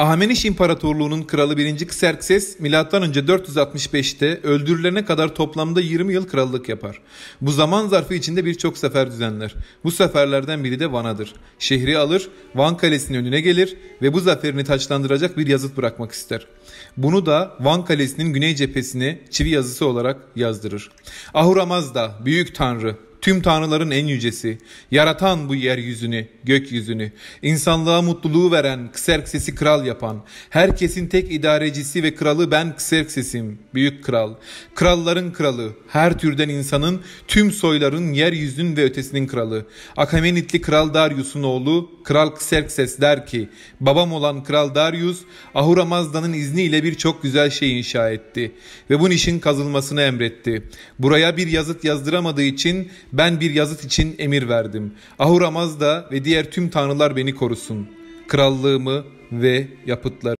Ahmeniş İmparatorluğu'nun kralı 1. Xerxes M.Ö. 465'te öldürülene kadar toplamda 20 yıl krallık yapar. Bu zaman zarfı içinde birçok sefer düzenler. Bu seferlerden biri de Van'adır. Şehri alır, Van Kalesi'nin önüne gelir ve bu zaferini taçlandıracak bir yazıt bırakmak ister. Bunu da Van Kalesi'nin güney cephesine çivi yazısı olarak yazdırır. Ahuramaz da büyük tanrı tüm tanrıların en yücesi, yaratan bu yeryüzünü, gökyüzünü, insanlığa mutluluğu veren, Xerxes'i kral yapan, herkesin tek idarecisi ve kralı ben Xerxes'im, büyük kral, kralların kralı, her türden insanın, tüm soyların, yeryüzünün ve ötesinin kralı, Akamenitli kral Darius'un oğlu Kral Xerxes der ki babam olan Kral Darius Ahura Mazda'nın izniyle birçok güzel şey inşa etti ve bu işin kazılmasını emretti. Buraya bir yazıt yazdıramadığı için ben bir yazıt için emir verdim. Ahura Mazda ve diğer tüm tanrılar beni korusun. Krallığımı ve yapıtları.